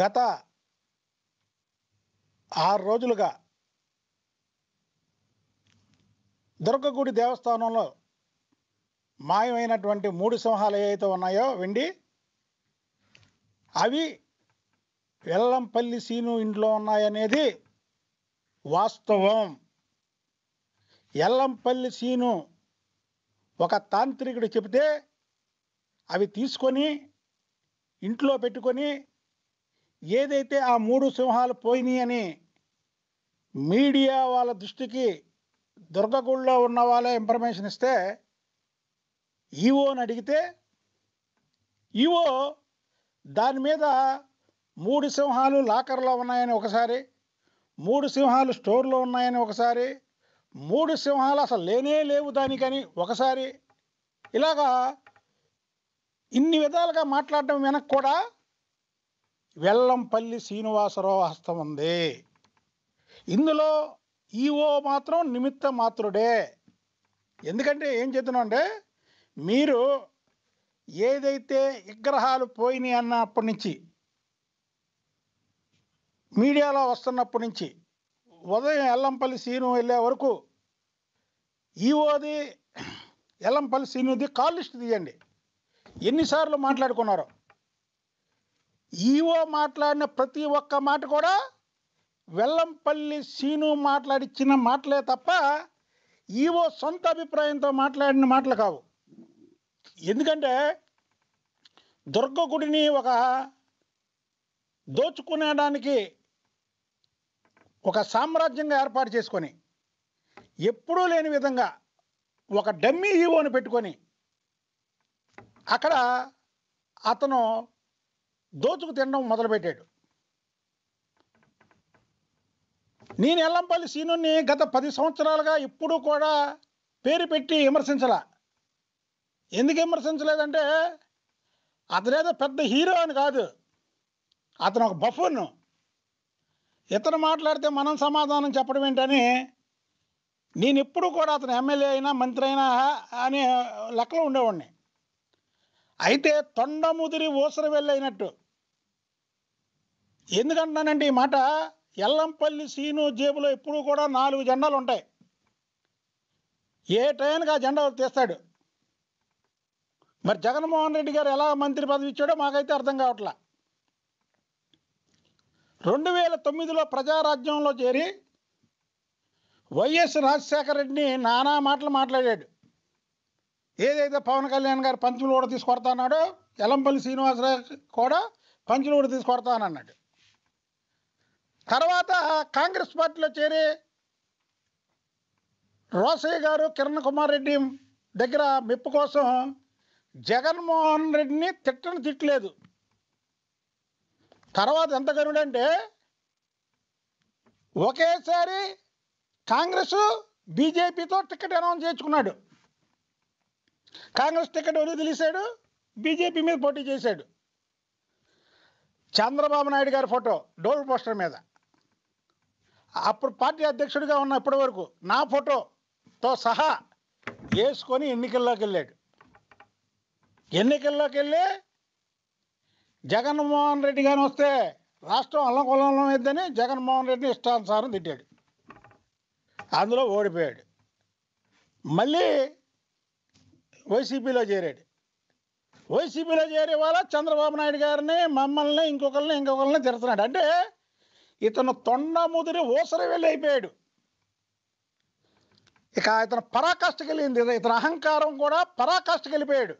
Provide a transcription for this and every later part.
గత ఆరు రోజులుగా దుర్గగుడి దేవస్థానంలో మాయమైనటువంటి మూడు సింహాలు ఏవైతే ఉన్నాయో వెండి అవి వెల్లంపల్లి సీను ఇంట్లో ఉన్నాయనేది వాస్తవం ఎల్లంపల్లి సీను ఒక తాంత్రికుడు చెబితే అవి తీసుకొని ఇంట్లో పెట్టుకొని ఏదైతే ఆ మూడు సింహాలు పోయినాయి అని మీడియా వాళ్ళ దృష్టికి దుర్గగూడలో ఉన్న వాళ్ళే ఇన్ఫర్మేషన్ ఇస్తే ఈవోని అడిగితే ఈవో దాని మీద మూడు సింహాలు లాకర్లో ఉన్నాయని ఒకసారి మూడు సింహాలు స్టోర్లో ఉన్నాయని ఒకసారి మూడు సింహాలు అసలు లేనే లేవు దానికని ఒకసారి ఇలాగా ఇన్ని విధాలుగా మాట్లాడడం వెనక్కి కూడా వెల్లంపల్లి శ్రీనివాసరావు హస్తం ఉంది ఇందులో ఈఓ మాత్రం నిమిత్త మాత్రుడే ఎందుకంటే ఏం చెప్తున్నా మీరు ఏదైతే విగ్రహాలు పోయినాయి అన్నప్పటి నుంచి మీడియాలో వస్తున్నప్పటి నుంచి ఉదయం ఎల్లంపల్లి సీను వెళ్ళే వరకు ఈఓది ఎల్లంపల్లి సీనుది కాల్ లిస్ట్ తీయండి ఎన్నిసార్లు మాట్లాడుకున్నారో ఈవో మాట్లాడిన ప్రతి ఒక్క మాట కూడా వెల్లంపల్లి సీను మాట్లాడిచ్చిన మాటలే తప్ప ఈవో సొంత అభిప్రాయంతో మాట్లాడిన మాటలు కావు ఎందుకంటే దుర్గ గుడిని ఒక దోచుకునేడానికి ఒక సామ్రాజ్యంగా ఏర్పాటు చేసుకొని ఎప్పుడూ లేని విధంగా ఒక డమ్మీ ఈవోని పెట్టుకొని అక్కడ అతను దోచుకు తినడం మొదలుపెట్టాడు నేను ఎల్లంపల్లి సీనుని గత పది సంవత్సరాలుగా ఇప్పుడు కూడా పేరు పెట్టి విమర్శించలా ఎందుకు విమర్శించలేదంటే అతనేదో పెద్ద హీరో అని కాదు అతను ఒక బఫూన్ ఇతను మాట్లాడితే మనం సమాధానం చెప్పడం ఏంటని నేను ఎప్పుడు కూడా అతను ఎమ్మెల్యే అయినా మంత్రి అయినా అనే లెక్కలో ఉండేవాడిని అయితే తొండ ముదిరి ఊసర వెళ్ళైనట్టు ఎందుకంటున్నానండి ఈ మాట ఎల్లంపల్లి సీను జేబులో ఎప్పుడు కూడా నాలుగు జెండాలు ఉంటాయి ఏ టైంకి ఆ జెండా తీస్తాడు మరి జగన్మోహన్ రెడ్డి గారు ఎలా మంత్రి పదవి ఇచ్చాడో మాకైతే అర్థం కావట్లా రెండు వేల తొమ్మిదిలో ప్రజారాజ్యంలో చేరి వైఎస్ రాజశేఖర రెడ్డిని నానా మాటలు మాట్లాడాడు ఏదైతే పవన్ కళ్యాణ్ గారు పంచులు కూడా తీసుకొడతా అన్నాడో ఎలంపల్లి శ్రీనివాసరావు కూడా పంచులు కూడా తీసుకొడతా అని అన్నాడు తర్వాత కాంగ్రెస్ పార్టీలో చేరి రోసయ్య గారు కిరణ్ కుమార్ రెడ్డి దగ్గర మెప్పు కోసం జగన్మోహన్ రెడ్డిని తిట్టను తిట్టలేదు తర్వాత ఎంత గనుడంటే ఒకేసారి కాంగ్రెస్ బీజేపీతో టికెట్ అనౌన్స్ చేయించుకున్నాడు కాంగ్రెస్ టికెట్ తెలిసాడు బీజేపీ మీద పోటీ చేశాడు చంద్రబాబు నాయుడు గారి ఫోటో డోర్ పోస్టర్ మీద అప్పుడు పార్టీ అధ్యక్షుడిగా ఉన్న ఇప్పటి వరకు నా ఫోటోతో సహా వేసుకొని ఎన్నికల్లోకి వెళ్ళాడు ఎన్నికల్లోకి వెళ్ళి జగన్మోహన్ రెడ్డి కానీ వస్తే రాష్ట్రం అల్లకొల్లం ఇద్దని జగన్మోహన్ రెడ్డిని ఇష్టానుసారం తిట్టాడు అందులో ఓడిపోయాడు మళ్ళీ వైసీపీలో చేరాడు వైసీపీలో చేరే వాళ్ళ చంద్రబాబు నాయుడు గారిని మమ్మల్ని ఇంకొకరిని ఇంకొకరిని తిరుతున్నాడు అంటే ఇతను తొండ ముదిరి ఓసరి వెళ్ళి అయిపోయాడు ఇక ఇతను పరాకాష్ఠకి కలిగింది ఇతను అహంకారం కూడా పరాకాష్ట కలిపోయాడు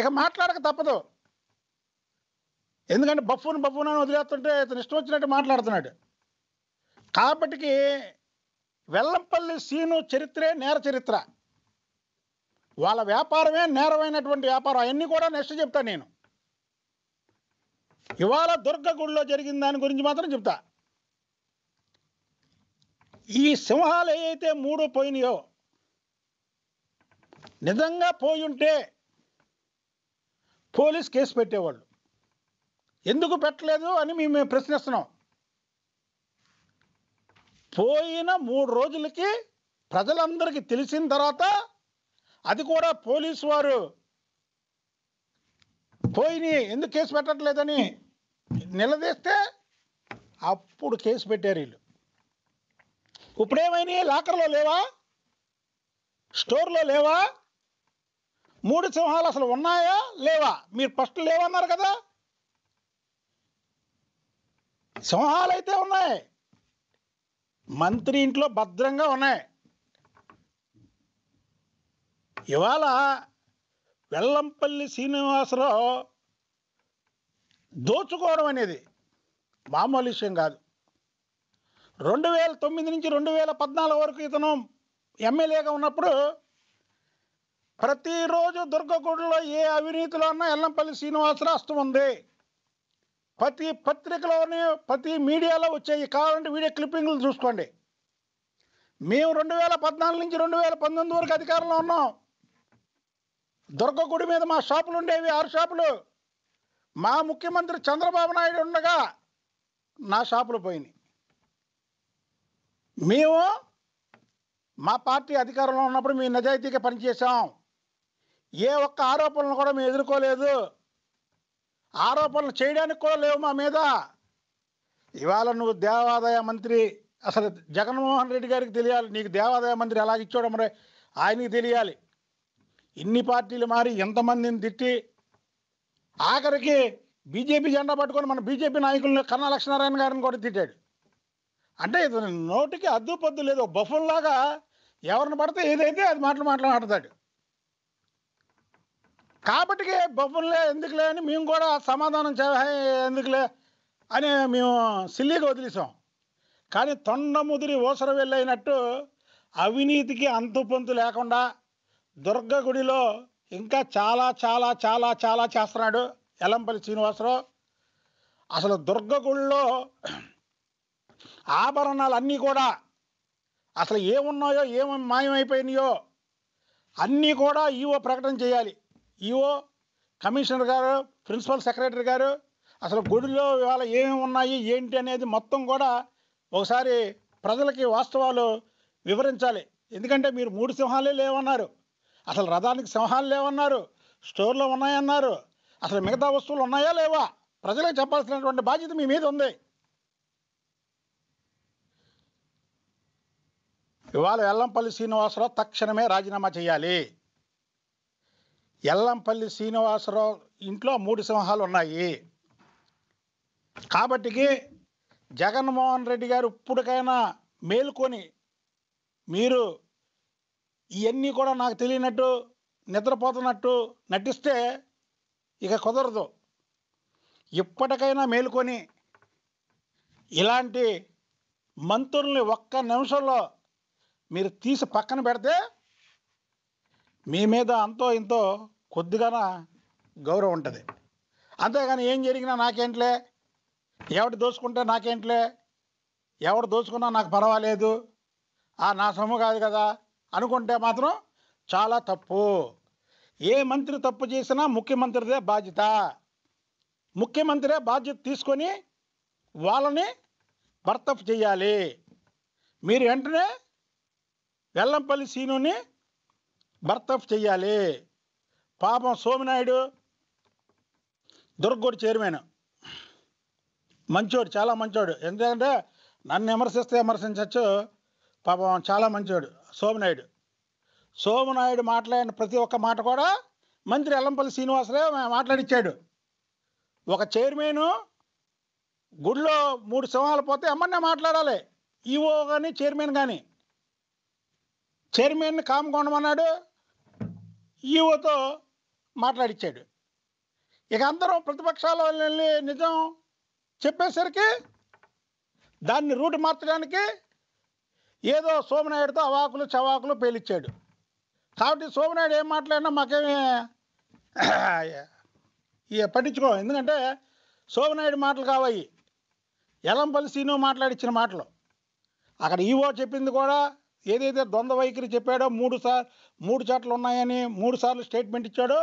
ఇక మాట్లాడక తప్పదు ఎందుకంటే బఫూన్ బఫూన్ అని వదిలేస్తుంటే ఇతను ఇష్టం వచ్చినట్టు మాట్లాడుతున్నాడు కాబట్టికి వెల్లంపల్లి సీను చరిత్రే నేర చరిత్ర వాళ్ళ వ్యాపారమే నేరమైనటువంటి వ్యాపారం అవన్నీ కూడా నెక్స్ట్ చెప్తా నేను ఇవాళ దుర్గ గుడిలో జరిగిన దాని గురించి మాత్రం చెప్తా ఈ సింహాలు ఏవైతే మూడు పోయినాయో నిజంగా పోయి ఉంటే పోలీస్ కేసు పెట్టేవాళ్ళు ఎందుకు పెట్టలేదు అని మేము ప్రశ్నిస్తున్నాం పోయిన మూడు రోజులకి ప్రజలందరికీ తెలిసిన తర్వాత అది కూడా పోలీసు వారు పోయిని ఎందుకు కేసు పెట్టట్లేదని నిలదీస్తే అప్పుడు కేసు పెట్టారు వీళ్ళు ఇప్పుడేమైనా లాకర్లో లేవా స్టోర్లో లేవా మూడు సింహాలు అసలు ఉన్నాయా లేవా మీరు ఫస్ట్ లేవన్నారు కదా సింహాలు అయితే ఉన్నాయి మంత్రి ఇంట్లో భద్రంగా ఉన్నాయి ఇవాళ వెల్లంపల్లి శ్రీనివాసరావు దోచుకోవడం అనేది మామూలు విషయం కాదు రెండు వేల తొమ్మిది నుంచి రెండు వేల పద్నాలుగు వరకు ఇతను ఎమ్మెల్యేగా ఉన్నప్పుడు ప్రతిరోజు దుర్గగుడిలో ఏ అవినీతిలో అన్నా ఎల్లంపల్లి శ్రీనివాసరావు అస్తం ఉంది ప్రతి పత్రికలోనే ప్రతి మీడియాలో వచ్చాయి కావాలంటే వీడియో క్లిప్పింగ్లు చూసుకోండి మేము రెండు వేల పద్నాలుగు నుంచి రెండు వేల పంతొమ్మిది వరకు అధికారంలో ఉన్నాం దుర్గ గుడి మీద మా షాపులు ఉండేవి ఆరు షాపులు మా ముఖ్యమంత్రి చంద్రబాబు నాయుడు ఉండగా నా షాపులు పోయినాయి మేము మా పార్టీ అధికారంలో ఉన్నప్పుడు మేము నిజాయితీగా పనిచేసాం ఏ ఒక్క ఆరోపణలు కూడా మేము ఎదుర్కోలేదు ఆరోపణలు చేయడానికి కూడా లేవు మా మీద ఇవాళ నువ్వు దేవాదాయ మంత్రి అసలు జగన్మోహన్ రెడ్డి గారికి తెలియాలి నీకు దేవాదాయ మంత్రి ఎలాగిచ్చాడు మరి ఆయనకి తెలియాలి ఇన్ని పార్టీలు మారి ఎంతమందిని తిట్టి ఆఖరికి బీజేపీ జెండా పట్టుకొని మన బీజేపీ నాయకులను కన్నా లక్ష్మీనారాయణ గారిని కూడా తిట్టాడు అంటే ఇతను నోటికి అద్దు పొద్దు లేదు బఫుల్లాగా ఎవరిని పడితే ఏదైతే అది మాటలు మాట్లాడతాడు కాబట్టి బఫుల్లే ఎందుకులే అని మేము కూడా సమాధానం చే ఎందుకులే అని మేము సిల్లీగా వదిలేసాం కానీ తొండ ముదిరి ఓసర వెళ్ళైనట్టు అవినీతికి అంతు పొంతు లేకుండా దుర్గ గుడిలో ఇంకా చాలా చాలా చాలా చాలా చేస్తున్నాడు ఎలంపల్లి శ్రీనివాసరావు అసలు దుర్గ గుడిలో ఆభరణాలు అన్నీ కూడా అసలు ఏమున్నాయో ఏమేమి మాయమైపోయినాయో అన్నీ కూడా ఈవో ప్రకటన చేయాలి ఈవో కమిషనర్ గారు ప్రిన్సిపల్ సెక్రటరీ గారు అసలు గుడిలో ఇవాళ ఏమేమి ఉన్నాయి ఏంటి అనేది మొత్తం కూడా ఒకసారి ప్రజలకి వాస్తవాలు వివరించాలి ఎందుకంటే మీరు మూడు సింహాలే లేవన్నారు అసలు రథానికి సింహాలు లేవన్నారు స్టోర్లో ఉన్నాయన్నారు అసలు మిగతా వస్తువులు ఉన్నాయా లేవా ప్రజలకు చెప్పాల్సినటువంటి బాధ్యత మీ మీద ఉంది ఇవాళ ఎల్లంపల్లి శ్రీనివాసరావు తక్షణమే రాజీనామా చేయాలి ఎల్లంపల్లి శ్రీనివాసరావు ఇంట్లో మూడు సింహాలు ఉన్నాయి కాబట్టికి జగన్మోహన్ రెడ్డి గారు ఇప్పటికైనా మేల్కొని మీరు ఇవన్నీ కూడా నాకు తెలియనట్టు నిద్రపోతున్నట్టు నటిస్తే ఇక కుదరదు ఇప్పటికైనా మేలుకొని ఇలాంటి మంత్రుల్ని ఒక్క నిమిషంలో మీరు తీసి పక్కన పెడితే మీ మీద అంతో ఇంతో కొద్దిగాన గౌరవం ఉంటుంది అంతేగాని ఏం జరిగినా నాకేంట్లే ఎవడు దోచుకుంటే నాకేంట్లే ఎవడు దోచుకున్నా నాకు పర్వాలేదు ఆ నా సొమ్ము కాదు కదా అనుకుంటే మాత్రం చాలా తప్పు ఏ మంత్రి తప్పు చేసినా ముఖ్యమంత్రిదే బాధ్యత ముఖ్యమంత్రే బాధ్యత తీసుకొని వాళ్ళని భర్తప్ చేయాలి మీరు వెంటనే వెల్లంపల్లి సీనుని భర్తప్ చేయాలి పాపం సోమినాయుడు దుర్గోడు చైర్మన్ మంచోడు చాలా మంచోడు ఎందుకంటే నన్ను విమర్శిస్తే విమర్శించవచ్చు పాపం చాలా మంచివాడు సోమనాయుడు సోమనాయుడు మాట్లాడిన ప్రతి ఒక్క మాట కూడా మంత్రి ఎల్లంపల్లి శ్రీనివాసరావు మాట్లాడిచ్చాడు ఒక చైర్మన్ గుడిలో మూడు సింహాలు పోతే అమ్మన్నే మాట్లాడాలి ఈఓ కానీ చైర్మన్ కానీ చైర్మన్ కామకొండమన్నాడు ఈఓతో మాట్లాడిచ్చాడు ఇక అందరూ ప్రతిపక్షాల వెళ్ళి నిజం చెప్పేసరికి దాన్ని రూట్ మార్చడానికి ఏదో సోమనాయుడితో అవాకులు చవాకులు పేలిచ్చాడు కాబట్టి సోమనాయుడు ఏం మాట్లాడినా మాకేమి పట్టించుకో ఎందుకంటే సోమనాయుడు మాటలు కావాయి ఎలంపల్లి సీను మాట్లాడిచ్చిన మాటలు అక్కడ ఈవో చెప్పింది కూడా ఏదైతే ద్వంద్వ వైఖరి చెప్పాడో మూడు సార్ మూడు చోట్ల ఉన్నాయని మూడు సార్లు స్టేట్మెంట్ ఇచ్చాడో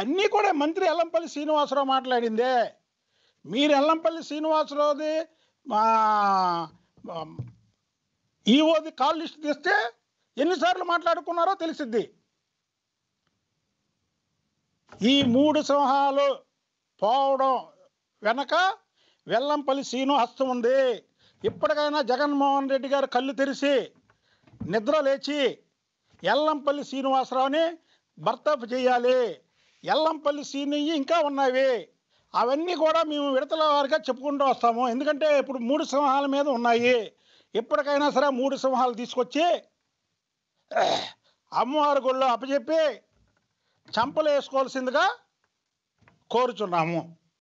అన్నీ కూడా మంత్రి ఎల్లంపల్లి శ్రీనివాసరావు మాట్లాడిందే మీరు ఎల్లంపల్లి శ్రీనివాసరావుది ఈఓది e కాల్ లిస్ట్ తీస్తే ఎన్నిసార్లు మాట్లాడుకున్నారో తెలిసిద్ది ఈ మూడు సింహాలు పోవడం వెనక వెల్లంపల్లి సీను హస్తం ఉంది ఇప్పటికైనా జగన్మోహన్ రెడ్డి గారు కళ్ళు తెరిచి నిద్ర లేచి ఎల్లంపల్లి శ్రీనివాసరావుని భర్తప్ చేయాలి ఎల్లంపల్లి సీని ఇంకా ఉన్నాయి అవన్నీ కూడా మేము విడతల వారిగా చెప్పుకుంటూ వస్తాము ఎందుకంటే ఇప్పుడు మూడు సింహాల మీద ఉన్నాయి ఎప్పటికైనా సరే మూడు సింహాలు తీసుకొచ్చి అమ్మవారి గుళ్ళో అప్పచెప్పి చంపలు వేసుకోవాల్సిందిగా కోరుచున్నాము